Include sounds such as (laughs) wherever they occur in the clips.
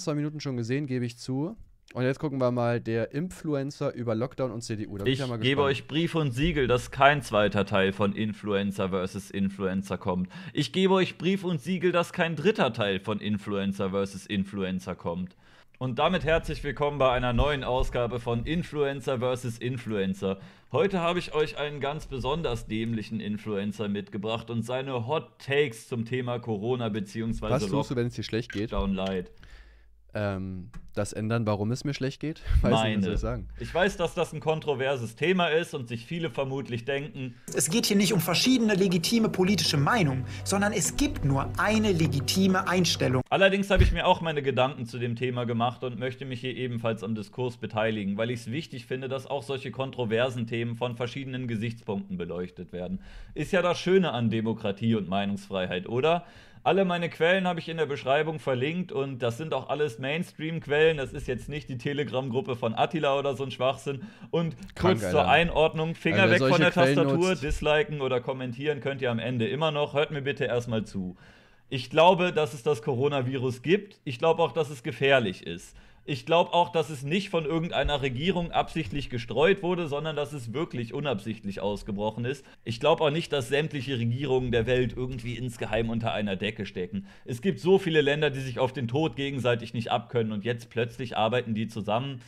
zwei Minuten schon gesehen, gebe ich zu. Und jetzt gucken wir mal der Influencer über Lockdown und CDU. Da ich, ich gebe euch Brief und Siegel, dass kein zweiter Teil von Influencer versus Influencer kommt. Ich gebe euch Brief und Siegel, dass kein dritter Teil von Influencer versus Influencer kommt. Und damit herzlich willkommen bei einer neuen Ausgabe von Influencer vs. Influencer. Heute habe ich euch einen ganz besonders dämlichen Influencer mitgebracht und seine Hot Takes zum Thema Corona bzw. Was tust du, wenn es dir schlecht geht? Down Light ähm, das ändern, warum es mir schlecht geht? (laughs) Weiß Meine. Nicht, was ich, sagen. ich weiß, dass das ein kontroverses Thema ist und sich viele vermutlich denken. Es geht hier nicht um verschiedene legitime politische Meinungen, sondern es gibt nur eine legitime Einstellung. Allerdings habe ich mir auch meine Gedanken zu dem Thema gemacht und möchte mich hier ebenfalls am Diskurs beteiligen, weil ich es wichtig finde, dass auch solche kontroversen Themen von verschiedenen Gesichtspunkten beleuchtet werden. Ist ja das Schöne an Demokratie und Meinungsfreiheit, oder? Alle meine Quellen habe ich in der Beschreibung verlinkt und das sind auch alles Mainstream-Quellen. Das ist jetzt nicht die Telegram-Gruppe von Attila oder so ein Schwachsinn. Und kurz Alter. zur Einordnung: Finger also weg von der Quellen Tastatur, nutzt. disliken oder kommentieren könnt ihr am Ende immer noch. Hört mir bitte erstmal zu. Ich glaube, dass es das Coronavirus gibt. Ich glaube auch, dass es gefährlich ist. Ich glaube auch, dass es nicht von irgendeiner Regierung absichtlich gestreut wurde, sondern dass es wirklich unabsichtlich ausgebrochen ist. Ich glaube auch nicht, dass sämtliche Regierungen der Welt irgendwie insgeheim unter einer Decke stecken. Es gibt so viele Länder, die sich auf den Tod gegenseitig nicht abkönnen und jetzt plötzlich arbeiten die zusammen.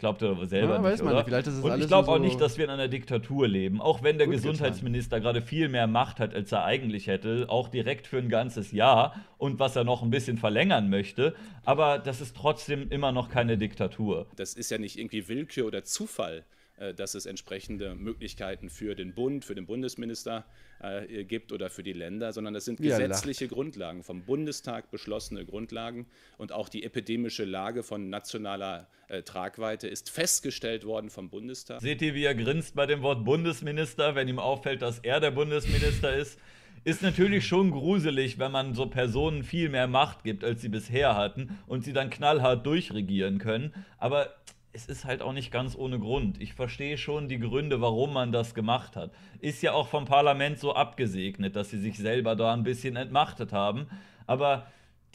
Glaubt ihr selber ja, nicht, oder? Nicht. und ich glaube so auch nicht, dass wir in einer Diktatur leben. Auch wenn der Gesundheitsminister gerade viel mehr Macht hat, als er eigentlich hätte, auch direkt für ein ganzes Jahr und was er noch ein bisschen verlängern möchte. Aber das ist trotzdem immer noch keine Diktatur. Das ist ja nicht irgendwie Willkür oder Zufall. Äh, dass es entsprechende Möglichkeiten für den Bund, für den Bundesminister äh, gibt oder für die Länder, sondern das sind gesetzliche ja, Grundlagen, vom Bundestag beschlossene Grundlagen und auch die epidemische Lage von nationaler äh, Tragweite ist festgestellt worden vom Bundestag. Seht ihr, wie er grinst bei dem Wort Bundesminister, wenn ihm auffällt, dass er der Bundesminister ist? Ist natürlich schon gruselig, wenn man so Personen viel mehr Macht gibt, als sie bisher hatten und sie dann knallhart durchregieren können. Aber es ist halt auch nicht ganz ohne Grund. Ich verstehe schon die Gründe, warum man das gemacht hat. Ist ja auch vom Parlament so abgesegnet, dass sie sich selber da ein bisschen entmachtet haben. Aber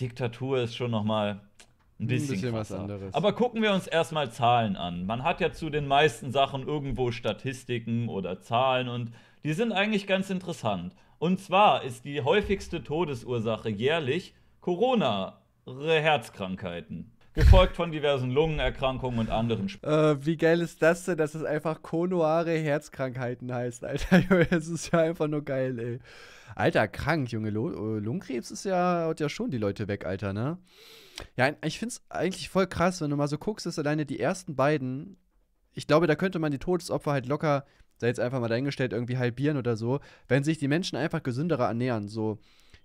Diktatur ist schon nochmal ein bisschen, ein bisschen was anderes. Aber gucken wir uns erstmal Zahlen an. Man hat ja zu den meisten Sachen irgendwo Statistiken oder Zahlen und die sind eigentlich ganz interessant. Und zwar ist die häufigste Todesursache jährlich Corona, Herzkrankheiten gefolgt von diversen Lungenerkrankungen und anderen. Sp äh, wie geil ist das denn, dass es einfach konoare Herzkrankheiten heißt, Alter? (laughs) Junge, das ist ja einfach nur geil, ey. Alter, krank, Junge. Äh, Lungenkrebs ist ja, haut ja schon die Leute weg, Alter, ne? Ja, ich find's eigentlich voll krass, wenn du mal so guckst, dass alleine die ersten beiden, ich glaube, da könnte man die Todesopfer halt locker, sei jetzt einfach mal dahingestellt, irgendwie halbieren oder so, wenn sich die Menschen einfach gesünderer ernähren, so.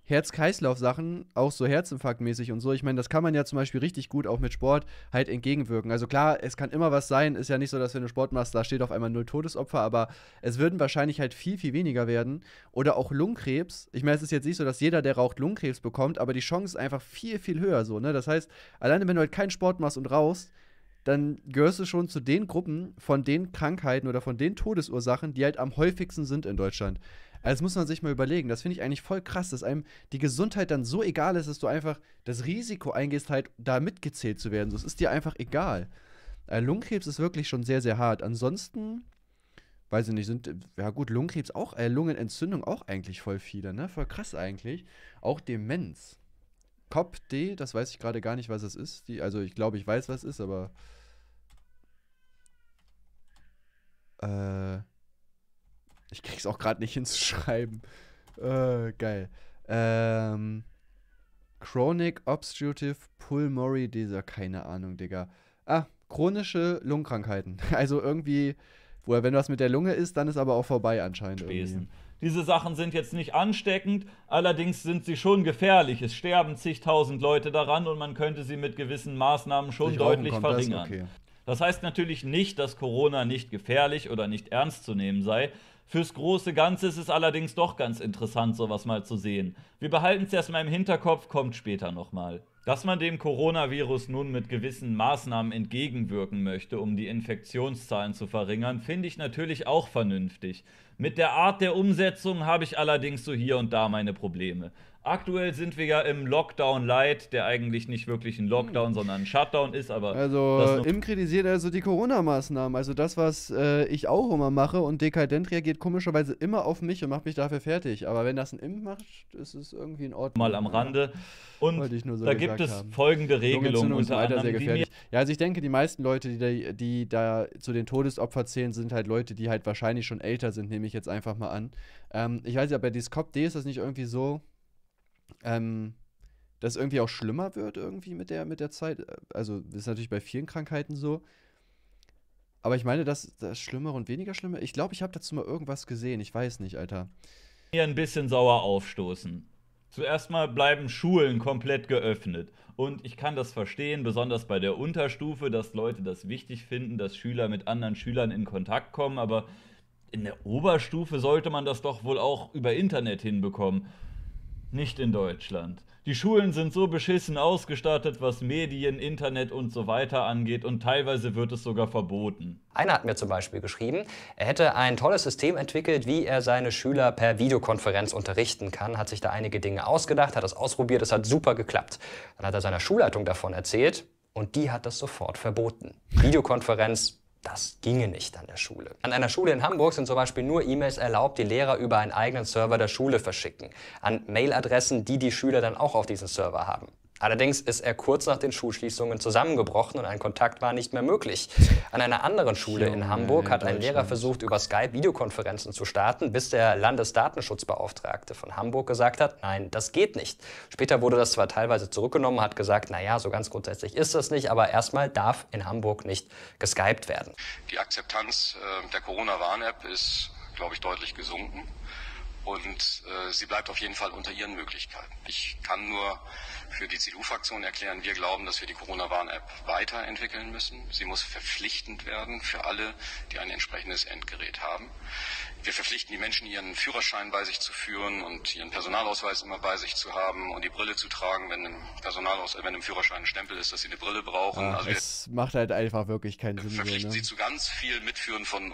Herz-Kreislauf-Sachen, auch so Herzinfarkt-mäßig und so, ich meine, das kann man ja zum Beispiel richtig gut auch mit Sport halt entgegenwirken. Also klar, es kann immer was sein, ist ja nicht so, dass wenn du Sport machst, da steht auf einmal null Todesopfer, aber es würden wahrscheinlich halt viel, viel weniger werden. Oder auch Lungenkrebs. Ich meine, es ist jetzt nicht so, dass jeder, der raucht, Lungenkrebs bekommt, aber die Chance ist einfach viel, viel höher so, ne? Das heißt, alleine wenn du halt keinen Sport machst und rauchst, dann gehörst du schon zu den Gruppen von den Krankheiten oder von den Todesursachen, die halt am häufigsten sind in Deutschland. Also das muss man sich mal überlegen. Das finde ich eigentlich voll krass, dass einem die Gesundheit dann so egal ist, dass du einfach das Risiko eingehst, halt da mitgezählt zu werden. So, es ist dir einfach egal. Also Lungenkrebs ist wirklich schon sehr, sehr hart. Ansonsten, weiß ich nicht, sind, ja gut, Lungenkrebs auch, äh, Lungenentzündung auch eigentlich voll viele, ne? Voll krass eigentlich. Auch Demenz. Cop D, das weiß ich gerade gar nicht, was es ist. Die, also ich glaube, ich weiß, was es ist, aber. Äh, ich krieg's auch gerade nicht (laughs) hinzuschreiben. Äh, geil. Ähm. Chronic Obstructive Pulmonary Disease, keine Ahnung, Digga. Ah, chronische Lungenkrankheiten. (laughs) Also irgendwie, woher, wenn was mit der Lunge ist, dann ist aber auch vorbei anscheinend. Spesen. Irgendwie. Diese Sachen sind jetzt nicht ansteckend, allerdings sind sie schon gefährlich. Es sterben zigtausend Leute daran und man könnte sie mit gewissen Maßnahmen schon Durch deutlich verringern. Das, okay. das heißt natürlich nicht, dass Corona nicht gefährlich oder nicht ernst zu nehmen sei. Fürs große Ganze ist es allerdings doch ganz interessant, sowas mal zu sehen. Wir behalten es erstmal im Hinterkopf, kommt später nochmal. Dass man dem Coronavirus nun mit gewissen Maßnahmen entgegenwirken möchte, um die Infektionszahlen zu verringern, finde ich natürlich auch vernünftig. Mit der Art der Umsetzung habe ich allerdings so hier und da meine Probleme. Aktuell sind wir ja im Lockdown Light, der eigentlich nicht wirklich ein Lockdown, hm. sondern ein Shutdown ist, aber. Also, das Im kritisiert also die Corona-Maßnahmen. Also, das, was äh, ich auch immer mache und dekadent reagiert komischerweise immer auf mich und macht mich dafür fertig. Aber wenn das ein Imp macht, ist es irgendwie in Ordnung. Mal am Rande. Und so da gibt es haben. folgende Regelungen unter anderem. Sehr gefährlich. Ja, also, ich denke, die meisten Leute, die da, die da zu den Todesopfern zählen, sind halt Leute, die halt wahrscheinlich schon älter sind, nämlich ich jetzt einfach mal an. Ähm, ich weiß ja, bei Discop D ist das nicht irgendwie so, ähm, dass irgendwie auch schlimmer wird irgendwie mit der, mit der Zeit. Äh, also das ist natürlich bei vielen Krankheiten so. Aber ich meine, dass das Schlimmere und weniger Schlimme. Ich glaube, ich habe dazu mal irgendwas gesehen. Ich weiß nicht, Alter. Hier ein bisschen sauer aufstoßen. Zuerst mal bleiben Schulen komplett geöffnet. Und ich kann das verstehen, besonders bei der Unterstufe, dass Leute das wichtig finden, dass Schüler mit anderen Schülern in Kontakt kommen. Aber in der Oberstufe sollte man das doch wohl auch über Internet hinbekommen. Nicht in Deutschland. Die Schulen sind so beschissen ausgestattet, was Medien, Internet und so weiter angeht und teilweise wird es sogar verboten. Einer hat mir zum Beispiel geschrieben, er hätte ein tolles System entwickelt, wie er seine Schüler per Videokonferenz unterrichten kann, hat sich da einige Dinge ausgedacht, hat das ausprobiert, es hat super geklappt. Dann hat er seiner Schulleitung davon erzählt und die hat das sofort verboten. Videokonferenz das ginge nicht an der Schule. An einer Schule in Hamburg sind zum Beispiel nur E-Mails erlaubt, die Lehrer über einen eigenen Server der Schule verschicken. An Mailadressen, die die Schüler dann auch auf diesen Server haben. Allerdings ist er kurz nach den Schulschließungen zusammengebrochen und ein Kontakt war nicht mehr möglich. An einer anderen Schule in Hamburg hat ein Lehrer versucht, über Skype Videokonferenzen zu starten, bis der Landesdatenschutzbeauftragte von Hamburg gesagt hat, nein, das geht nicht. Später wurde das zwar teilweise zurückgenommen, hat gesagt, naja, so ganz grundsätzlich ist das nicht, aber erstmal darf in Hamburg nicht geskypt werden. Die Akzeptanz äh, der Corona-Warn-App ist, glaube ich, deutlich gesunken. Und äh, sie bleibt auf jeden Fall unter ihren Möglichkeiten. Ich kann nur für die CDU-Fraktion erklären, wir glauben, dass wir die Corona-Warn-App weiterentwickeln müssen. Sie muss verpflichtend werden für alle, die ein entsprechendes Endgerät haben. Wir verpflichten die Menschen, ihren Führerschein bei sich zu führen und ihren Personalausweis immer bei sich zu haben und die Brille zu tragen, wenn im, Personalaus wenn im Führerschein ein Stempel ist, dass sie eine Brille brauchen. Ah, also es macht halt einfach wirklich keinen Sinn. Wir Verpflichten mehr, ne? sie zu ganz viel Mitführen von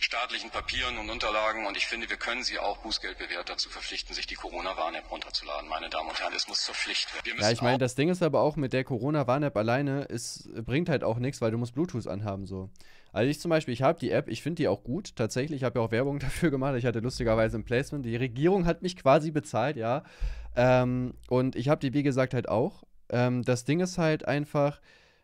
staatlichen Papieren und Unterlagen und ich finde, wir können sie auch Bußgeld bewährt dazu verpflichten, sich die Corona-Warn-App runterzuladen, meine Damen und Herren. Es muss zur Pflicht werden. Ja, ich meine, das Ding ist aber auch, mit der Corona-Warn-App alleine, es bringt halt auch nichts, weil du musst Bluetooth anhaben, so. Also ich zum Beispiel, ich habe die App, ich finde die auch gut. Tatsächlich, ich habe ja auch Werbung (laughs) dafür gemacht. Ich hatte lustigerweise ein Placement. Die Regierung hat mich quasi bezahlt, ja. Ähm, und ich habe die, wie gesagt, halt auch. Ähm, das Ding ist halt einfach,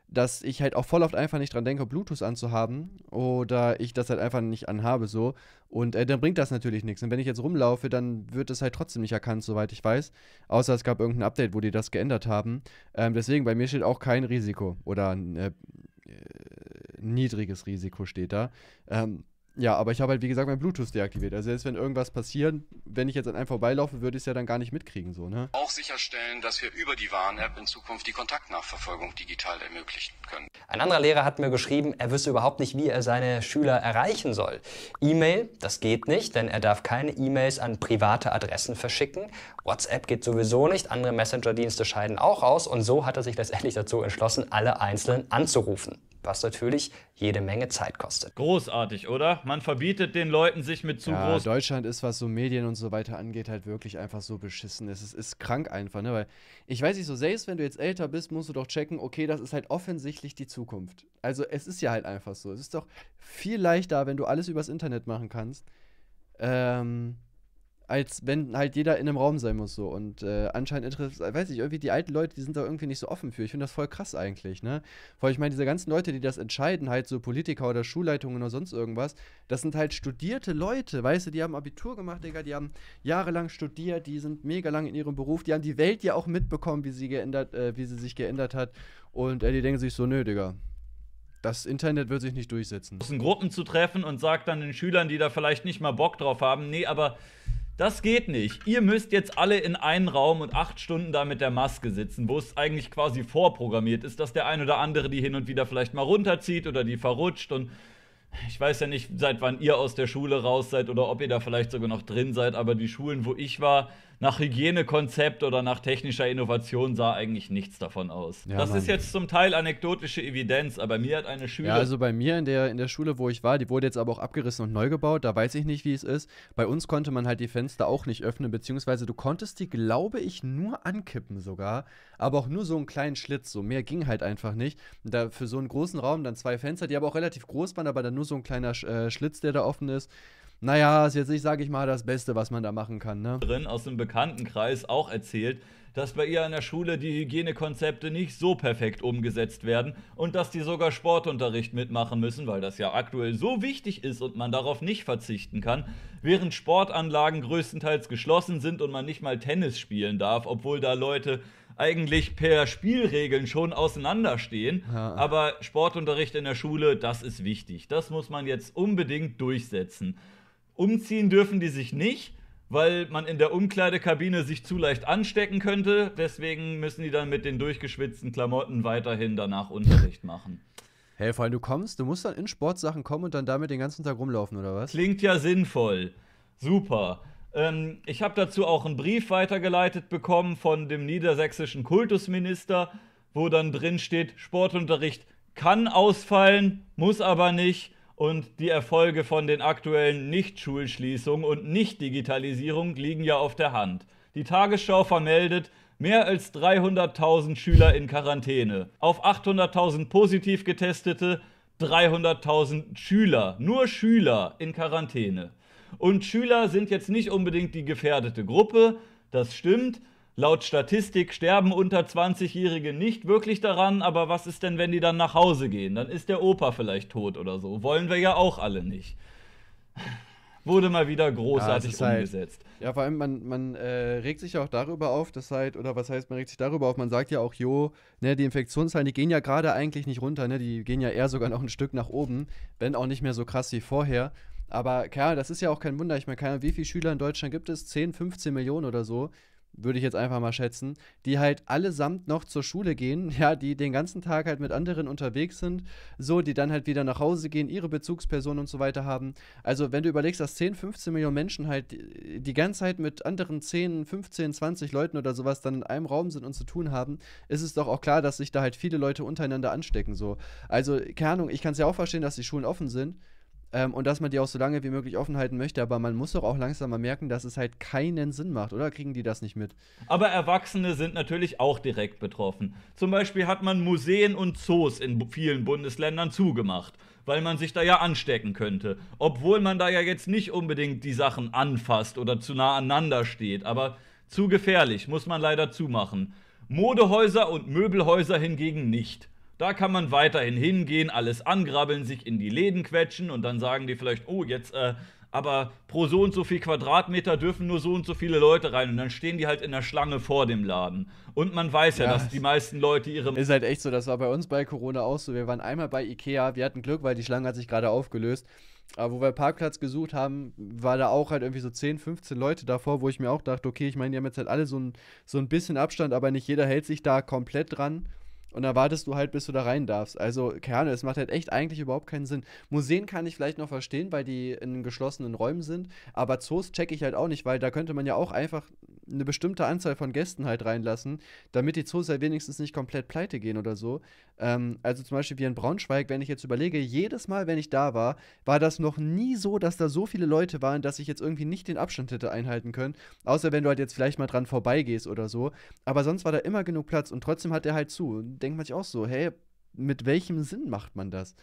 dass ich halt auch voll oft einfach nicht dran denke, Bluetooth anzuhaben oder ich das halt einfach nicht anhabe so und äh, dann bringt das natürlich nichts. Und wenn ich jetzt rumlaufe, dann wird es halt trotzdem nicht erkannt, soweit ich weiß, außer es gab irgendein Update, wo die das geändert haben. Ähm, deswegen bei mir steht auch kein Risiko oder äh, äh niedriges Risiko steht da. Ähm, ja, aber ich habe halt, wie gesagt, mein Bluetooth deaktiviert. Also selbst wenn irgendwas passiert, wenn ich jetzt an einem vorbeilaufe, würde ich es ja dann gar nicht mitkriegen, so, ne? Auch sicherstellen, dass wir über die Warn-App in Zukunft die Kontaktnachverfolgung digital ermöglichen können. Ein anderer Lehrer hat mir geschrieben, er wüsste überhaupt nicht, wie er seine Schüler erreichen soll. E-Mail, das geht nicht, denn er darf keine E-Mails an private Adressen verschicken. WhatsApp geht sowieso nicht, andere Messenger-Dienste scheiden auch aus und so hat er sich letztendlich dazu entschlossen, alle einzeln anzurufen was natürlich jede Menge Zeit kostet. Großartig, oder? Man verbietet den Leuten sich mit zu ja, groß. Deutschland ist, was so Medien und so weiter angeht, halt wirklich einfach so beschissen. Es ist, ist krank einfach, ne? Weil ich weiß nicht, so selbst wenn du jetzt älter bist, musst du doch checken, okay, das ist halt offensichtlich die Zukunft. Also es ist ja halt einfach so. Es ist doch viel leichter, wenn du alles übers Internet machen kannst. Ähm als wenn halt jeder in einem Raum sein muss so und äh, anscheinend interessiert, weiß ich, irgendwie die alten Leute, die sind da irgendwie nicht so offen für. Ich finde das voll krass eigentlich, ne? Weil ich meine, diese ganzen Leute, die das entscheiden, halt so Politiker oder Schulleitungen oder sonst irgendwas, das sind halt studierte Leute, weißt du, die haben Abitur gemacht, Digga, die haben jahrelang studiert, die sind mega lang in ihrem Beruf, die haben die Welt ja auch mitbekommen, wie sie geändert, äh, wie sie sich geändert hat und äh, die denken sich so, nö, Digga, das Internet wird sich nicht durchsetzen. Großen Gruppen zu treffen und sagt dann den Schülern, die da vielleicht nicht mal Bock drauf haben, nee, aber das geht nicht. Ihr müsst jetzt alle in einen Raum und acht Stunden da mit der Maske sitzen, wo es eigentlich quasi vorprogrammiert ist, dass der ein oder andere die hin und wieder vielleicht mal runterzieht oder die verrutscht und ich weiß ja nicht, seit wann ihr aus der Schule raus seid oder ob ihr da vielleicht sogar noch drin seid, aber die Schulen, wo ich war, nach Hygienekonzept oder nach technischer Innovation sah eigentlich nichts davon aus. Ja, das Mann. ist jetzt zum Teil anekdotische Evidenz, aber mir hat eine Schülerin. Ja, also bei mir in der, in der Schule, wo ich war, die wurde jetzt aber auch abgerissen und neu gebaut, da weiß ich nicht, wie es ist. Bei uns konnte man halt die Fenster auch nicht öffnen, beziehungsweise du konntest die, glaube ich, nur ankippen sogar, aber auch nur so einen kleinen Schlitz, so mehr ging halt einfach nicht. da für so einen großen Raum dann zwei Fenster, die aber auch relativ groß waren, aber dann nur so ein kleiner äh, Schlitz, der da offen ist naja, ist jetzt nicht, sage ich mal, das Beste, was man da machen kann. Ne? Aus dem Bekanntenkreis auch erzählt, dass bei ihr an der Schule die Hygienekonzepte nicht so perfekt umgesetzt werden und dass die sogar Sportunterricht mitmachen müssen, weil das ja aktuell so wichtig ist und man darauf nicht verzichten kann, während Sportanlagen größtenteils geschlossen sind und man nicht mal Tennis spielen darf, obwohl da Leute eigentlich per Spielregeln schon auseinanderstehen. Ja. Aber Sportunterricht in der Schule, das ist wichtig. Das muss man jetzt unbedingt durchsetzen. Umziehen dürfen die sich nicht, weil man in der Umkleidekabine sich zu leicht anstecken könnte. Deswegen müssen die dann mit den durchgeschwitzten Klamotten weiterhin danach Unterricht machen. Hey, vor allem du kommst, du musst dann in Sportsachen kommen und dann damit den ganzen Tag rumlaufen, oder was? Klingt ja sinnvoll. Super. Ähm, ich habe dazu auch einen Brief weitergeleitet bekommen von dem niedersächsischen Kultusminister, wo dann drin steht, Sportunterricht kann ausfallen, muss aber nicht. Und die Erfolge von den aktuellen Nicht-Schulschließungen und Nicht-Digitalisierung liegen ja auf der Hand. Die Tagesschau vermeldet, mehr als 300.000 Schüler in Quarantäne. Auf 800.000 positiv getestete, 300.000 Schüler, nur Schüler in Quarantäne. Und Schüler sind jetzt nicht unbedingt die gefährdete Gruppe, das stimmt, Laut Statistik sterben unter 20-Jährige nicht wirklich daran, aber was ist denn, wenn die dann nach Hause gehen? Dann ist der Opa vielleicht tot oder so. Wollen wir ja auch alle nicht. Wurde mal wieder großartig ja, halt- umgesetzt. Halt, ja, vor allem, man, man äh, regt sich auch darüber auf, dass halt, oder was heißt, man regt sich darüber auf, man sagt ja auch, jo, ne, die Infektionszahlen, die gehen ja gerade eigentlich nicht runter, ne, die gehen ja eher sogar noch ein Stück nach oben, wenn auch nicht mehr so krass wie vorher. Aber Kerl, das ist ja auch kein Wunder. Ich meine, keine, wie viele Schüler in Deutschland gibt es? 10, 15 Millionen oder so würde ich jetzt einfach mal schätzen, die halt allesamt noch zur Schule gehen, (laughs) ja, die den ganzen Tag halt mit anderen unterwegs sind, so, die dann halt wieder nach Hause gehen, ihre Bezugspersonen und so weiter haben. Also, wenn du überlegst, dass 10, 15 Millionen Menschen halt die, die ganze Zeit mit anderen 10, 15, 20 Leuten oder sowas dann in einem Raum sind und zu tun haben, ist es doch auch klar, dass sich da halt viele Leute untereinander anstecken, so. Also, keine Ahnung, ich kann es ja auch verstehen, dass die Schulen offen sind, ähm, und dass man die auch so lange wie möglich offen halten möchte, aber man muss doch auch langsam mal merken, dass es halt keinen Sinn macht, oder kriegen die das nicht mit? Aber Erwachsene sind natürlich auch direkt betroffen. Zum Beispiel hat man Museen und Zoos in vielen Bundesländern zugemacht, weil man sich da ja anstecken könnte. Obwohl man da ja jetzt nicht unbedingt die Sachen anfasst oder zu nah aneinander steht, aber zu gefährlich, muss man leider zumachen. Modehäuser und Möbelhäuser hingegen nicht. Da kann man weiterhin hingehen, alles angrabbeln, sich in die Läden quetschen und dann sagen die vielleicht, oh, jetzt, äh, aber pro so und so viel Quadratmeter dürfen nur so und so viele Leute rein und dann stehen die halt in der Schlange vor dem Laden. Und man weiß ja, ja dass die meisten Leute ihre. Ist halt echt so, das war bei uns bei Corona auch so. Wir waren einmal bei Ikea, wir hatten Glück, weil die Schlange hat sich gerade aufgelöst. Aber wo wir Parkplatz gesucht haben, war da auch halt irgendwie so 10, 15 Leute davor, wo ich mir auch dachte, okay, ich meine, die haben jetzt halt alle so ein, so ein bisschen Abstand, aber nicht jeder hält sich da komplett dran. Und dann wartest du halt, bis du da rein darfst. Also, keine Ahnung, es macht halt echt eigentlich überhaupt keinen Sinn. Museen kann ich vielleicht noch verstehen, weil die in geschlossenen Räumen sind, aber Zoos checke ich halt auch nicht, weil da könnte man ja auch einfach eine bestimmte Anzahl von Gästen halt reinlassen, damit die Zoos ja wenigstens nicht komplett pleite gehen oder so. Ähm, also zum Beispiel wie in Braunschweig, wenn ich jetzt überlege, jedes Mal, wenn ich da war, war das noch nie so, dass da so viele Leute waren, dass ich jetzt irgendwie nicht den Abstand hätte einhalten können. Außer wenn du halt jetzt vielleicht mal dran vorbeigehst oder so. Aber sonst war da immer genug Platz und trotzdem hat er halt zu denkt man sich auch so, hey, mit welchem Sinn macht man das?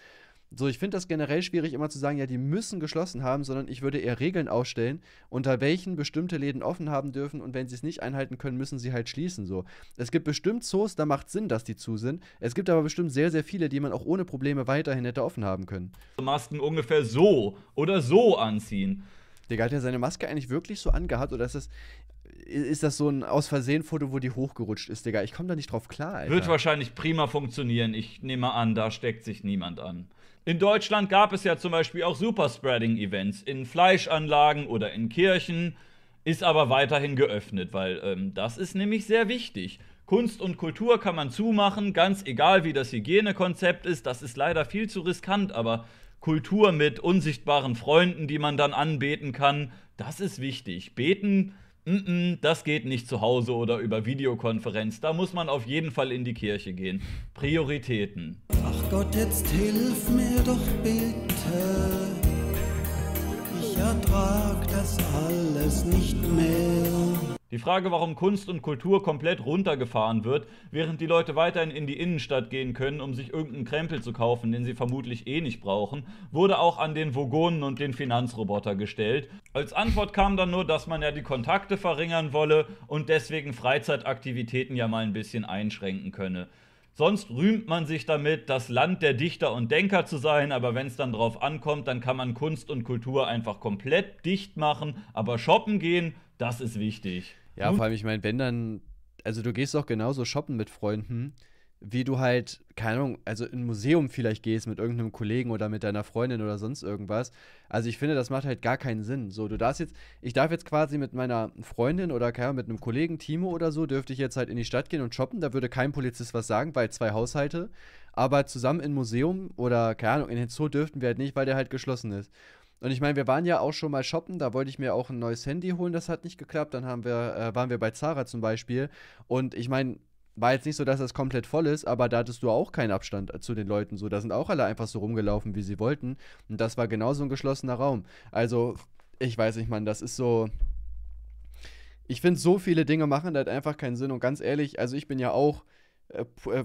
So, ich finde das generell schwierig, immer zu sagen, ja, die müssen geschlossen haben, sondern ich würde eher Regeln ausstellen, unter welchen bestimmte Läden offen haben dürfen und wenn sie es nicht einhalten können, müssen sie halt schließen. So. Es gibt bestimmt Zoos, da macht Sinn, dass die zu sind. Es gibt aber bestimmt sehr, sehr viele, die man auch ohne Probleme weiterhin hätte offen haben können. Masken ungefähr so oder so anziehen. Digga, hat er seine Maske eigentlich wirklich so angehabt oder ist das, ist das so ein aus Versehen Foto, wo die hochgerutscht ist, Digga? Ich komme da nicht drauf klar, Alter. Wird wahrscheinlich prima funktionieren. Ich nehme an, da steckt sich niemand an. In Deutschland gab es ja zum Beispiel auch Superspreading-Events in Fleischanlagen oder in Kirchen, ist aber weiterhin geöffnet, weil ähm, das ist nämlich sehr wichtig. Kunst und Kultur kann man zumachen, ganz egal wie das Hygienekonzept ist. Das ist leider viel zu riskant, aber Kultur mit unsichtbaren Freunden, die man dann anbeten kann. Das ist wichtig. Beten, mm -mm, das geht nicht zu Hause oder über Videokonferenz. Da muss man auf jeden Fall in die Kirche gehen. Prioritäten. Ach Gott, jetzt hilf mir doch bitte. Ich ertrag das alles nicht mehr. Die Frage, warum Kunst und Kultur komplett runtergefahren wird, während die Leute weiterhin in die Innenstadt gehen können, um sich irgendeinen Krempel zu kaufen, den sie vermutlich eh nicht brauchen, wurde auch an den Vogonen und den Finanzroboter gestellt. Als Antwort kam dann nur, dass man ja die Kontakte verringern wolle und deswegen Freizeitaktivitäten ja mal ein bisschen einschränken könne. Sonst rühmt man sich damit, das Land der Dichter und Denker zu sein, aber wenn es dann drauf ankommt, dann kann man Kunst und Kultur einfach komplett dicht machen, aber shoppen gehen, das ist wichtig. Ja, und? vor allem, ich meine, wenn dann, also du gehst doch genauso shoppen mit Freunden, wie du halt, keine Ahnung, also in ein Museum vielleicht gehst mit irgendeinem Kollegen oder mit deiner Freundin oder sonst irgendwas. Also ich finde, das macht halt gar keinen Sinn. So, du darfst jetzt, ich darf jetzt quasi mit meiner Freundin oder keine Ahnung, mit einem Kollegen, Timo oder so, dürfte ich jetzt halt in die Stadt gehen und shoppen. Da würde kein Polizist was sagen, weil zwei Haushalte. Aber zusammen in Museum oder keine Ahnung, in den Zoo dürften wir halt nicht, weil der halt geschlossen ist. Und ich meine, wir waren ja auch schon mal shoppen, da wollte ich mir auch ein neues Handy holen, das hat nicht geklappt. Dann haben wir, äh, waren wir bei Zara zum Beispiel. Und ich meine, war jetzt nicht so, dass das komplett voll ist, aber da hattest du auch keinen Abstand zu den Leuten. So, da sind auch alle einfach so rumgelaufen, wie sie wollten. Und das war genauso ein geschlossener Raum. Also, ich weiß nicht, man, das ist so. Ich finde, so viele Dinge machen da halt einfach keinen Sinn. Und ganz ehrlich, also ich bin ja auch äh, äh,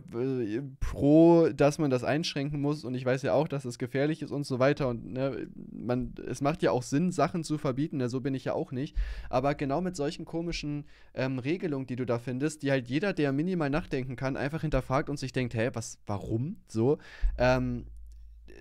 äh, pro, dass man das einschränken muss und ich weiß ja auch, dass es gefährlich ist und so weiter und ne, man, es macht ja auch Sinn, Sachen zu verbieten, ne, so bin ich ja auch nicht, aber genau mit solchen komischen ähm, Regelungen, die du da findest, die halt jeder, der minimal nachdenken kann, einfach hinterfragt und sich denkt, hä, was, warum, so, ähm,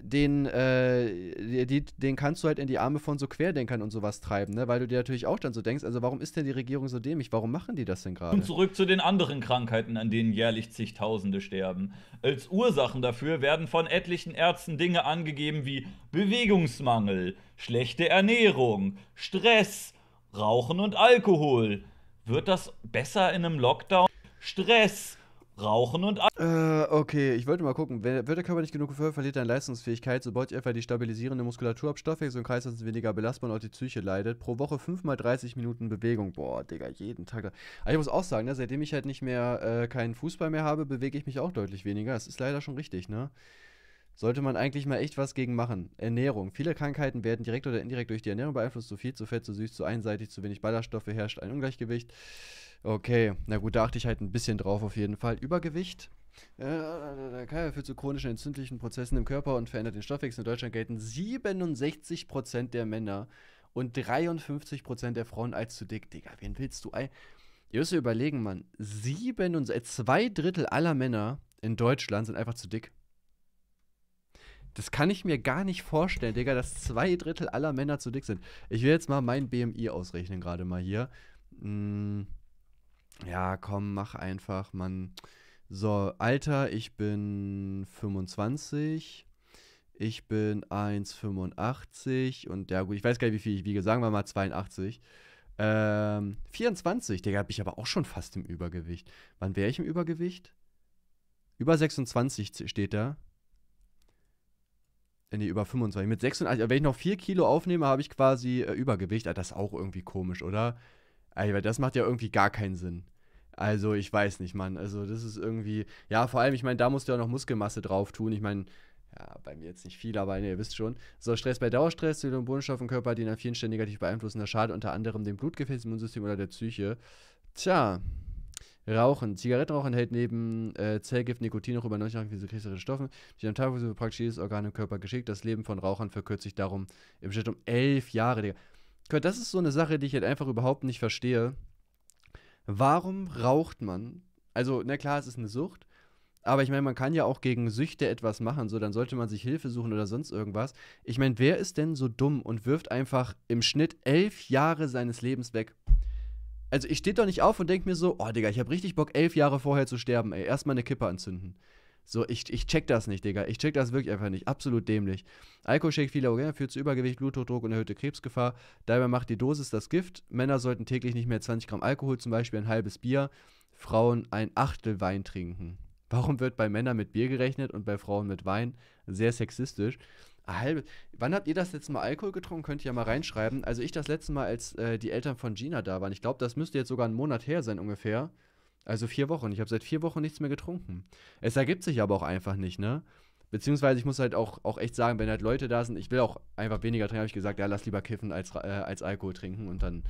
den, äh, die, den kannst du halt in die Arme von so Querdenkern und sowas treiben, ne? weil du dir natürlich auch dann so denkst, also warum ist denn die Regierung so dämlich? Warum machen die das denn gerade? Und zurück zu den anderen Krankheiten, an denen jährlich zigtausende sterben. Als Ursachen dafür werden von etlichen Ärzten Dinge angegeben wie Bewegungsmangel, schlechte Ernährung, Stress, Rauchen und Alkohol. Wird das besser in einem Lockdown? Stress, Rauchen und. Äh, okay, ich wollte mal gucken. Wird der Körper nicht genug gefördert, verliert deine Leistungsfähigkeit, sobald ihr etwa die stabilisierende Muskulatur ab Stoffwechsel und Kreislauf weniger belastbar und auch die Psyche leidet. Pro Woche 5 mal 30 Minuten Bewegung. Boah, Digga, jeden Tag. Aber ich muss auch sagen, ne, seitdem ich halt nicht mehr äh, keinen Fußball mehr habe, bewege ich mich auch deutlich weniger. Das ist leider schon richtig, ne? sollte man eigentlich mal echt was gegen machen. Ernährung. Viele Krankheiten werden direkt oder indirekt durch die Ernährung beeinflusst. Zu viel, zu fett, zu süß, zu einseitig, zu wenig Ballaststoffe herrscht ein Ungleichgewicht. Okay, na gut, da achte ich halt ein bisschen drauf auf jeden Fall. Übergewicht. Äh, der Kaya führt zu chronischen entzündlichen Prozessen im Körper und verändert den Stoffwechsel. In Deutschland gelten 67% der Männer und 53% der Frauen als zu dick. Digga, wen willst du? Ihr müsst ja überlegen, Mann. Sieben und, zwei Drittel aller Männer in Deutschland sind einfach zu dick. Das kann ich mir gar nicht vorstellen, Digga, dass zwei Drittel aller Männer zu dick sind. Ich will jetzt mal mein BMI ausrechnen, gerade mal hier. Hm ja, komm, mach einfach, Mann. So, Alter, ich bin 25. Ich bin 1,85 und ja gut, ich weiß gar nicht, wie viel ich wiege. Sagen wir mal 82. Ähm, 24, Digga, bin ich aber auch schon fast im Übergewicht. Wann wäre ich im Übergewicht? Über 26 steht da. Äh, nee, über 25. Mit 86, also wenn ich noch 4 Kilo aufnehme, habe ich quasi äh, Übergewicht. Ah, das ist auch irgendwie komisch, oder? Ey, weil das macht ja irgendwie gar keinen Sinn. Also, ich weiß nicht, Mann. Also, das ist irgendwie. Ja, vor allem, ich meine, da musst du ja noch Muskelmasse drauf tun. Ich meine, ja, bei mir jetzt nicht viel, aber nee, ihr wisst schon. So, Stress bei Dauerstress, die und Bodenstoff im Körper, die nach vielen Stellen negativ beeinflussen, das schadet unter anderem dem Blutgefäß, Immunsystem oder der Psyche. Tja. Rauchen. Zigarettenrauchen hält neben äh, Zellgift, Nikotin noch über 90 diese kritische Stoffe, die am Tag für praktisch jedes Organ im Körper geschickt. Das Leben von Rauchern verkürzt sich darum im Schnitt um elf Jahre, Digga das ist so eine Sache, die ich halt einfach überhaupt nicht verstehe. Warum raucht man? Also, na klar, es ist eine Sucht, aber ich meine, man kann ja auch gegen Süchte etwas machen, so dann sollte man sich Hilfe suchen oder sonst irgendwas. Ich meine, wer ist denn so dumm und wirft einfach im Schnitt elf Jahre seines Lebens weg? Also ich stehe doch nicht auf und denke mir so, oh Digga, ich habe richtig Bock, elf Jahre vorher zu sterben, ey, erstmal eine Kippe anzünden. So, ich, ich check das nicht, Digga. Ich check das wirklich einfach nicht. Absolut dämlich. Alkohol schlägt viele Organe, führt zu Übergewicht, Bluthochdruck und erhöhte Krebsgefahr. Dabei macht die Dosis das Gift. Männer sollten täglich nicht mehr 20 Gramm Alkohol, zum Beispiel ein halbes Bier. Frauen ein Achtel Wein trinken. Warum wird bei Männern mit Bier gerechnet und bei Frauen mit Wein? Sehr sexistisch. Halbe. Wann habt ihr das letzte Mal Alkohol getrunken? Könnt ihr ja mal reinschreiben. Also ich das letzte Mal, als äh, die Eltern von Gina da waren. Ich glaube, das müsste jetzt sogar einen Monat her sein ungefähr. Also vier Wochen. Ich habe seit vier Wochen nichts mehr getrunken. Es ergibt sich aber auch einfach nicht, ne? Beziehungsweise ich muss halt auch, auch echt sagen, wenn halt Leute da sind, ich will auch einfach weniger trinken, habe ich gesagt, ja, lass lieber kiffen als, äh, als Alkohol trinken und dann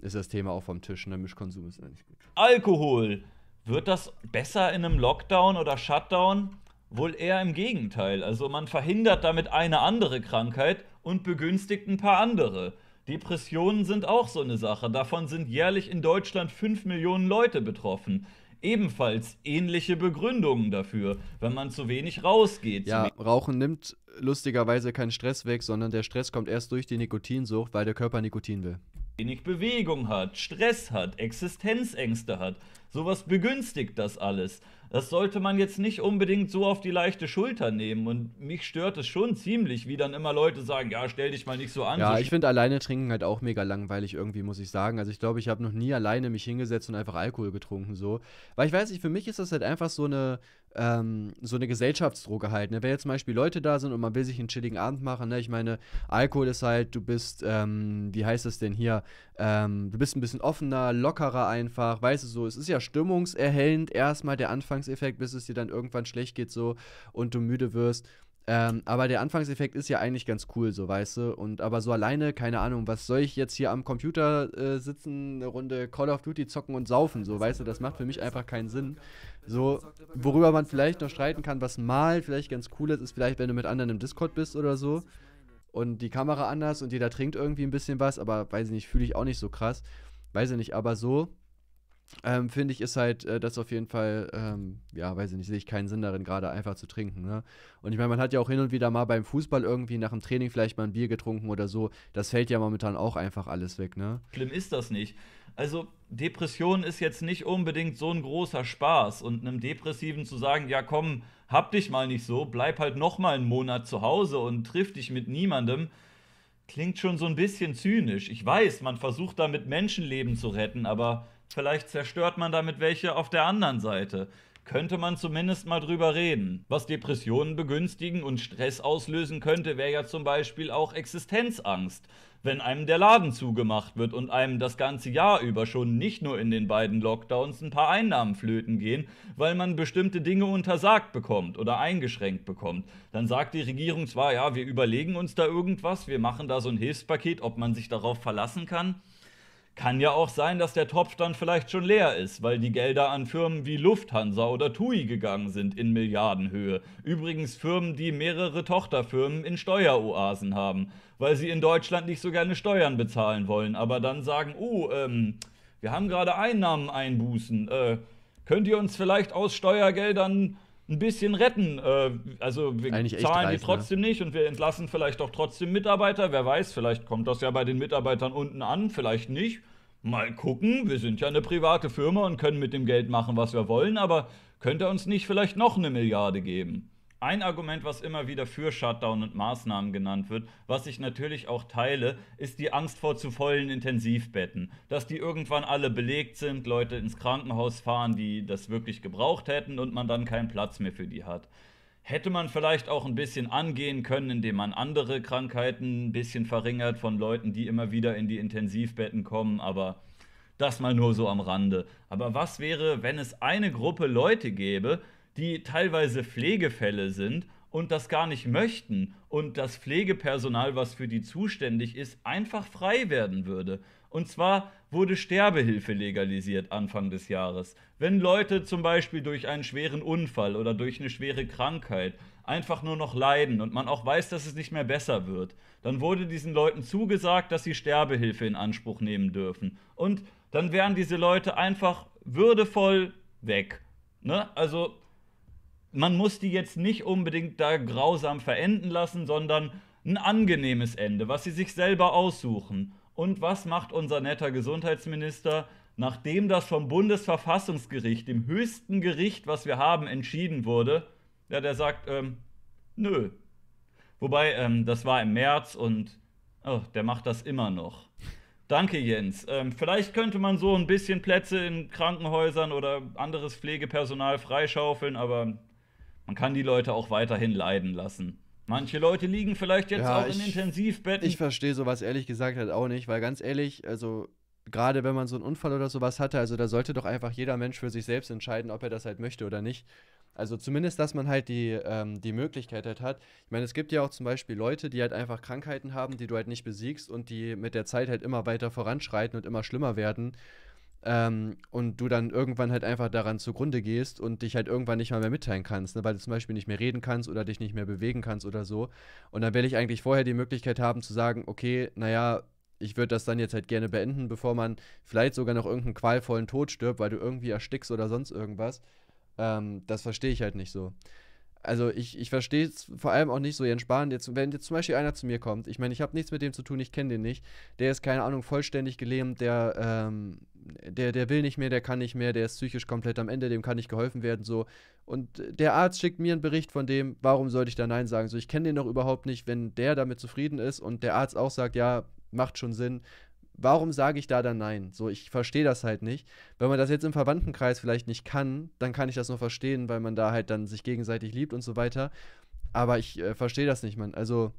ist das Thema auch vom Tisch. Ne? Mischkonsum ist nicht gut. Alkohol! Wird das besser in einem Lockdown oder Shutdown? Wohl eher im Gegenteil. Also man verhindert damit eine andere Krankheit und begünstigt ein paar andere. Depressionen sind auch so eine Sache. Davon sind jährlich in Deutschland 5 Millionen Leute betroffen. Ebenfalls ähnliche Begründungen dafür, wenn man zu wenig rausgeht. Ja, Rauchen nimmt lustigerweise keinen Stress weg, sondern der Stress kommt erst durch die Nikotinsucht, weil der Körper Nikotin will. Wenig Bewegung hat, Stress hat, Existenzängste hat. Sowas begünstigt das alles das sollte man jetzt nicht unbedingt so auf die leichte Schulter nehmen. Und mich stört es schon ziemlich, wie dann immer Leute sagen, ja, stell dich mal nicht so an. Ja, so ich finde alleine trinken halt auch mega langweilig irgendwie, muss ich sagen. Also ich glaube, ich habe noch nie alleine mich hingesetzt und einfach Alkohol getrunken so. Weil ich weiß nicht, für mich ist das halt einfach so eine, ähm, so eine Gesellschaftsdroge halt. Ne? Wenn jetzt zum Beispiel Leute da sind und man will sich einen chilligen Abend machen, ne? ich meine, Alkohol ist halt, du bist, ähm, wie heißt das denn hier, ähm, du bist ein bisschen offener, lockerer einfach, weißt du so, es ist ja stimmungserhellend erstmal der Anfang Anfangseffekt, bis es dir dann irgendwann schlecht geht so und du müde wirst. Ähm, aber der Anfangseffekt ist ja eigentlich ganz cool, so weißt du. Und aber so alleine, keine Ahnung, was soll ich jetzt hier am Computer äh, sitzen, eine Runde Call of Duty zocken und saufen, so weißt du, das macht für mich einfach keinen Sinn. So, worüber man vielleicht noch streiten kann, was mal vielleicht ganz cool ist, ist vielleicht, wenn du mit anderen im Discord bist oder so und die Kamera anders und jeder trinkt irgendwie ein bisschen was, aber weiß ich nicht, fühle ich auch nicht so krass. Weiß ich nicht, aber so, ähm, finde ich, ist halt äh, das auf jeden Fall, ähm, ja, weiß ich nicht, sehe ich keinen Sinn darin, gerade einfach zu trinken. Ne? Und ich meine, man hat ja auch hin und wieder mal beim Fußball irgendwie nach dem Training vielleicht mal ein Bier getrunken oder so. Das fällt ja momentan auch einfach alles weg, ne? Schlimm ist das nicht. Also, Depression ist jetzt nicht unbedingt so ein großer Spaß. Und einem Depressiven zu sagen, ja komm, hab dich mal nicht so, bleib halt noch mal einen Monat zu Hause und triff dich mit niemandem, klingt schon so ein bisschen zynisch. Ich weiß, man versucht damit Menschenleben zu retten, aber Vielleicht zerstört man damit welche auf der anderen Seite. Könnte man zumindest mal drüber reden. Was Depressionen begünstigen und Stress auslösen könnte, wäre ja zum Beispiel auch Existenzangst. Wenn einem der Laden zugemacht wird und einem das ganze Jahr über schon nicht nur in den beiden Lockdowns ein paar Einnahmen flöten gehen, weil man bestimmte Dinge untersagt bekommt oder eingeschränkt bekommt, dann sagt die Regierung zwar, ja, wir überlegen uns da irgendwas, wir machen da so ein Hilfspaket, ob man sich darauf verlassen kann. Kann ja auch sein, dass der Topf dann vielleicht schon leer ist, weil die Gelder an Firmen wie Lufthansa oder TUI gegangen sind in Milliardenhöhe. Übrigens Firmen, die mehrere Tochterfirmen in Steueroasen haben, weil sie in Deutschland nicht so gerne Steuern bezahlen wollen, aber dann sagen, oh, ähm, wir haben gerade Einnahmeneinbußen, äh, könnt ihr uns vielleicht aus Steuergeldern ein bisschen retten. Äh, also wir Eigentlich zahlen reich, die ne? trotzdem ne? nicht und wir entlassen vielleicht auch trotzdem Mitarbeiter. Wer weiß, vielleicht kommt das ja bei den Mitarbeitern unten an, vielleicht nicht mal gucken, wir sind ja eine private Firma und können mit dem Geld machen, was wir wollen, aber könnte er uns nicht vielleicht noch eine Milliarde geben? Ein Argument, was immer wieder für Shutdown und Maßnahmen genannt wird, was ich natürlich auch teile, ist die Angst vor zu vollen Intensivbetten. Dass die irgendwann alle belegt sind, Leute ins Krankenhaus fahren, die das wirklich gebraucht hätten und man dann keinen Platz mehr für die hat. Hätte man vielleicht auch ein bisschen angehen können, indem man andere Krankheiten ein bisschen verringert von Leuten, die immer wieder in die Intensivbetten kommen, aber das mal nur so am Rande. Aber was wäre, wenn es eine Gruppe Leute gäbe, die teilweise Pflegefälle sind und das gar nicht möchten und das Pflegepersonal, was für die zuständig ist, einfach frei werden würde. Und zwar wurde Sterbehilfe legalisiert Anfang des Jahres. Wenn Leute zum Beispiel durch einen schweren Unfall oder durch eine schwere Krankheit einfach nur noch leiden und man auch weiß, dass es nicht mehr besser wird, dann wurde diesen Leuten zugesagt, dass sie Sterbehilfe in Anspruch nehmen dürfen. Und dann wären diese Leute einfach würdevoll weg. Ne? Also man muss die jetzt nicht unbedingt da grausam verenden lassen, sondern ein angenehmes Ende, was sie sich selber aussuchen. Und was macht unser netter Gesundheitsminister, nachdem das vom Bundesverfassungsgericht, dem höchsten Gericht, was wir haben, entschieden wurde? Ja, der sagt, ähm, nö. Wobei, ähm, das war im März und oh, der macht das immer noch. Danke, Jens. Ähm, vielleicht könnte man so ein bisschen Plätze in Krankenhäusern oder anderes Pflegepersonal freischaufeln, aber man kann die Leute auch weiterhin leiden lassen. Manche Leute liegen vielleicht jetzt ja, auch in Intensivbetten. Ich verstehe sowas ehrlich gesagt halt auch nicht, weil ganz ehrlich, also gerade wenn man so einen Unfall oder sowas hatte, also da sollte doch einfach jeder Mensch für sich selbst entscheiden, ob er das halt möchte oder nicht. Also zumindest, dass man halt die, ähm, die Möglichkeit halt hat. Ich meine, es gibt ja auch zum Beispiel Leute, die halt einfach Krankheiten haben, die du halt nicht besiegst und die mit der Zeit halt immer weiter voranschreiten und immer schlimmer werden. Ähm, und du dann irgendwann halt einfach daran zugrunde gehst und dich halt irgendwann nicht mal mehr mitteilen kannst, ne? weil du zum Beispiel nicht mehr reden kannst oder dich nicht mehr bewegen kannst oder so. Und dann will ich eigentlich vorher die Möglichkeit haben zu sagen, okay, naja, ich würde das dann jetzt halt gerne beenden, bevor man vielleicht sogar noch irgendeinen qualvollen Tod stirbt, weil du irgendwie erstickst oder sonst irgendwas. Ähm, das verstehe ich halt nicht so. Also ich, ich verstehe es vor allem auch nicht so, Jens Spahn, jetzt, wenn jetzt zum Beispiel einer zu mir kommt, ich meine, ich habe nichts mit dem zu tun, ich kenne den nicht, der ist, keine Ahnung, vollständig gelähmt, der, ähm, der, der will nicht mehr, der kann nicht mehr, der ist psychisch komplett am Ende, dem kann nicht geholfen werden, so. Und der Arzt schickt mir einen Bericht von dem, warum sollte ich da Nein sagen? So, ich kenne den doch überhaupt nicht, wenn der damit zufrieden ist und der Arzt auch sagt, ja, macht schon Sinn, warum sage ich da dann nein? So, ich verstehe das halt nicht. Wenn man das jetzt im Verwandtenkreis vielleicht nicht kann, dann kann ich das nur verstehen, weil man da halt dann sich gegenseitig liebt und so weiter. Aber ich äh, verstehe das nicht, man. Also,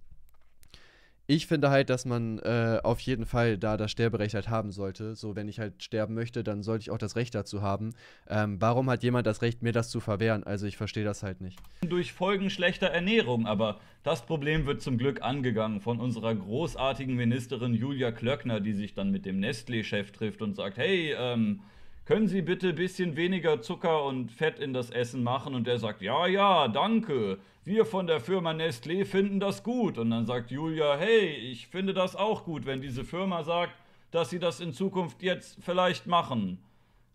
ich finde halt, dass man äh, auf jeden Fall da das Sterberecht halt haben sollte. So, wenn ich halt sterben möchte, dann sollte ich auch das Recht dazu haben. Ähm, warum hat jemand das Recht, mir das zu verwehren? Also ich verstehe das halt nicht. Durch Folgen schlechter Ernährung, aber das Problem wird zum Glück angegangen von unserer großartigen Ministerin Julia Klöckner, die sich dann mit dem Nestlé-Chef trifft und sagt, hey, ähm, können Sie bitte ein bisschen weniger Zucker und Fett in das Essen machen? Und der sagt, ja, ja, danke. Wir von der Firma Nestlé finden das gut. Und dann sagt Julia, hey, ich finde das auch gut, wenn diese Firma sagt, dass sie das in Zukunft jetzt vielleicht machen.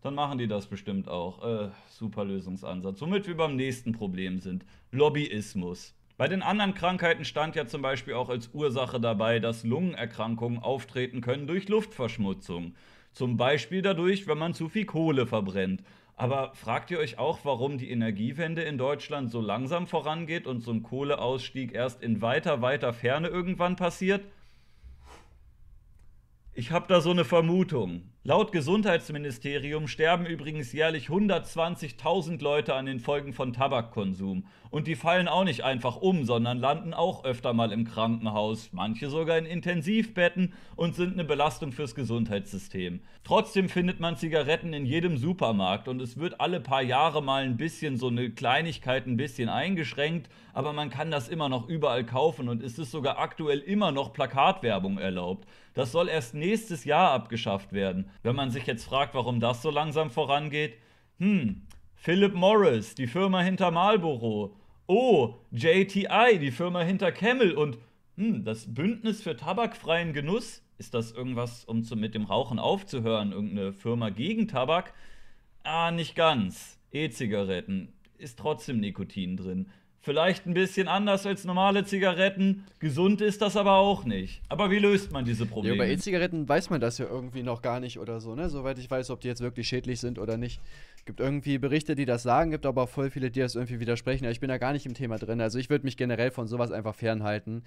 Dann machen die das bestimmt auch. Äh, super Lösungsansatz. Womit wir beim nächsten Problem sind. Lobbyismus. Bei den anderen Krankheiten stand ja zum Beispiel auch als Ursache dabei, dass Lungenerkrankungen auftreten können durch Luftverschmutzung. Zum Beispiel dadurch, wenn man zu viel Kohle verbrennt. Aber fragt ihr euch auch, warum die Energiewende in Deutschland so langsam vorangeht und so ein Kohleausstieg erst in weiter, weiter Ferne irgendwann passiert? Ich habe da so eine Vermutung. Laut Gesundheitsministerium sterben übrigens jährlich 120.000 Leute an den Folgen von Tabakkonsum. Und die fallen auch nicht einfach um, sondern landen auch öfter mal im Krankenhaus, manche sogar in Intensivbetten und sind eine Belastung fürs Gesundheitssystem. Trotzdem findet man Zigaretten in jedem Supermarkt und es wird alle paar Jahre mal ein bisschen so eine Kleinigkeit ein bisschen eingeschränkt, aber man kann das immer noch überall kaufen und es ist sogar aktuell immer noch Plakatwerbung erlaubt. Das soll erst nächstes Jahr abgeschafft werden. Wenn man sich jetzt fragt, warum das so langsam vorangeht, hm, Philip Morris, die Firma hinter Marlboro. Oh, JTI, die Firma hinter Camel und hm, das Bündnis für tabakfreien Genuss. Ist das irgendwas, um zu, mit dem Rauchen aufzuhören? Irgendeine Firma gegen Tabak? Ah, nicht ganz. E-Zigaretten. Ist trotzdem Nikotin drin. Vielleicht ein bisschen anders als normale Zigaretten. Gesund ist das aber auch nicht. Aber wie löst man diese Probleme? Ja, bei E-Zigaretten weiß man das ja irgendwie noch gar nicht oder so, ne? Soweit ich weiß, ob die jetzt wirklich schädlich sind oder nicht. Gibt irgendwie Berichte, die das sagen, gibt aber auch voll viele, die das irgendwie widersprechen. Ja, ich bin da gar nicht im Thema drin. Also ich würde mich generell von sowas einfach fernhalten.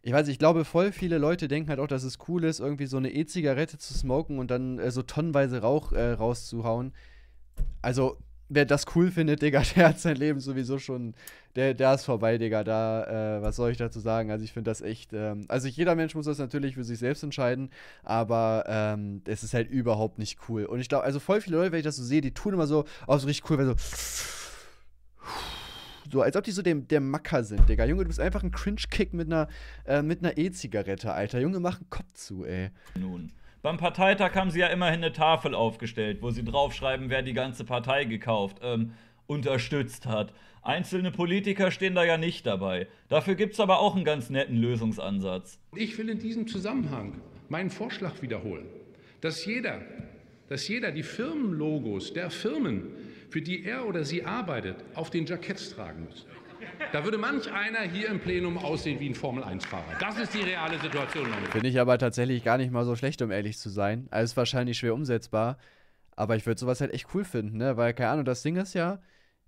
Ich weiß, ich glaube, voll viele Leute denken halt auch, dass es cool ist, irgendwie so eine E-Zigarette zu smoken und dann äh, so tonnenweise Rauch äh, rauszuhauen. Also, wer das cool findet, Digga, (laughs) der hat sein Leben sowieso schon, der, der ist vorbei, Digga, da, äh, was soll ich dazu sagen? Also ich finde das echt, ähm, also jeder Mensch muss das natürlich für sich selbst entscheiden, aber ähm, es ist halt überhaupt nicht cool. Und ich glaube, also voll viele Leute, wenn ich das so sehe, die tun immer so, oh, so richtig cool, weil so, so als ob die so dem, der Macker sind, Digga. Junge, du bist einfach ein Cringe-Kick mit einer äh, einer E-Zigarette, Alter. Junge, mach einen Kopf zu, ey. Nun. Beim Parteitag haben sie ja immerhin eine Tafel aufgestellt, wo sie draufschreiben, wer die ganze Partei gekauft, ähm, unterstützt hat. Einzelne Politiker stehen da ja nicht dabei. Dafür gibt es aber auch einen ganz netten Lösungsansatz. Ich will in diesem Zusammenhang meinen Vorschlag wiederholen, dass jeder, dass jeder die Firmenlogos der Firmen, für die er oder sie arbeitet, auf den Jacketts tragen muss. Da würde manch einer hier im Plenum aussehen wie ein Formel-1-Fahrer. Das ist die reale Situation. Finde ich aber tatsächlich gar nicht mal so schlecht, um ehrlich zu sein. Also ist wahrscheinlich schwer umsetzbar. Aber ich würde sowas halt echt cool finden, ne? Weil, keine Ahnung, das Ding ist ja,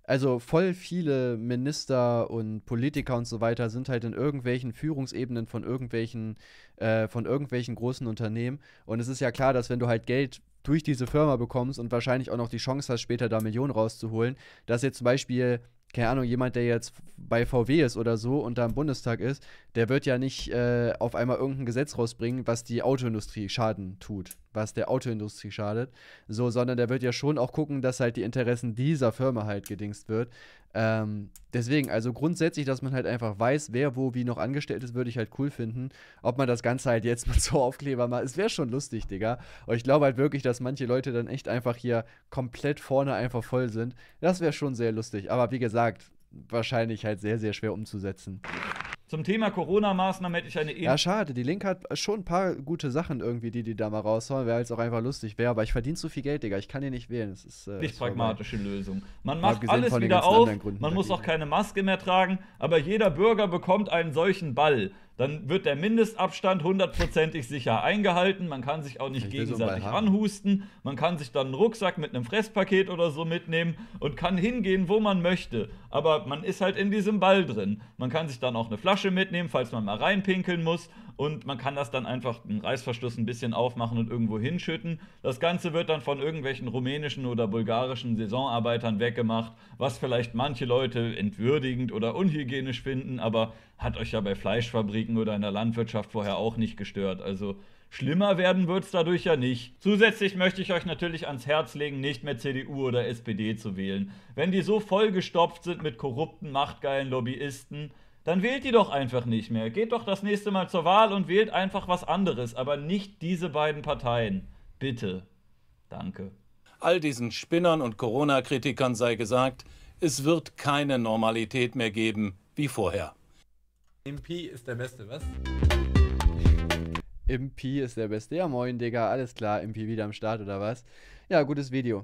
also voll viele Minister und Politiker und so weiter sind halt in irgendwelchen Führungsebenen von irgendwelchen, äh, von irgendwelchen großen Unternehmen. Und es ist ja klar, dass wenn du halt Geld durch diese Firma bekommst und wahrscheinlich auch noch die Chance hast, später da Millionen rauszuholen, dass jetzt zum Beispiel keine Ahnung, jemand, der jetzt bei VW ist oder so und da im Bundestag ist, der wird ja nicht äh, auf einmal irgendein Gesetz rausbringen, was die Autoindustrie Schaden tut, was der Autoindustrie schadet, so, sondern der wird ja schon auch gucken, dass halt die Interessen dieser Firma halt gedingst wird. Ähm, deswegen, also grundsätzlich, dass man halt einfach weiß, wer wo wie noch angestellt ist, würde ich halt cool finden. Ob man das Ganze halt jetzt (laughs) mit so Aufkleber macht, es wäre schon lustig, Digga. Und ich glaube halt wirklich, dass manche Leute dann echt einfach hier komplett vorne einfach voll sind. Das wäre schon sehr lustig. Aber wie gesagt, wahrscheinlich halt sehr, sehr schwer umzusetzen. Zum Thema Corona-Maßnahmen hätte ich eine Ehre. Ja, schade. Die Linke hat schon ein paar gute Sachen irgendwie, die die da mal raushauen. Wäre jetzt auch einfach lustig. Wäre, aber ich verdiene zu viel Geld, Digga. Ich kann hier nicht wählen. Das ist. Äh, nicht pragmatische Lösung. Man macht alles wieder auf. Man muss auch keine Maske mehr tragen. Aber jeder Bürger bekommt einen solchen Ball. Dann wird der Mindestabstand hundertprozentig sicher eingehalten. Man kann sich auch nicht ich gegenseitig anhusten. Man kann sich dann einen Rucksack mit einem Fresspaket oder so mitnehmen und kann hingehen, wo man möchte. Aber man ist halt in diesem Ball drin. Man kann sich dann auch eine Flasche mitnehmen, falls man mal reinpinkeln muss und man kann das dann einfach einen Reißverschluss ein bisschen aufmachen und irgendwo hinschütten. Das Ganze wird dann von irgendwelchen rumänischen oder bulgarischen Saisonarbeitern weggemacht, was vielleicht manche Leute entwürdigend oder unhygienisch finden, aber hat euch ja bei Fleischfabriken oder in der Landwirtschaft vorher auch nicht gestört. Also Schlimmer werden wird es dadurch ja nicht. Zusätzlich möchte ich euch natürlich ans Herz legen, nicht mehr CDU oder SPD zu wählen. Wenn die so vollgestopft sind mit korrupten, machtgeilen Lobbyisten, dann wählt die doch einfach nicht mehr. Geht doch das nächste Mal zur Wahl und wählt einfach was anderes, aber nicht diese beiden Parteien. Bitte. Danke. All diesen Spinnern und Corona-Kritikern sei gesagt, es wird keine Normalität mehr geben wie vorher. MP ist der Beste, was? MP ist der Beste. Ja, moin, Digga, alles klar, MP wieder am Start oder was? Ja, gutes Video.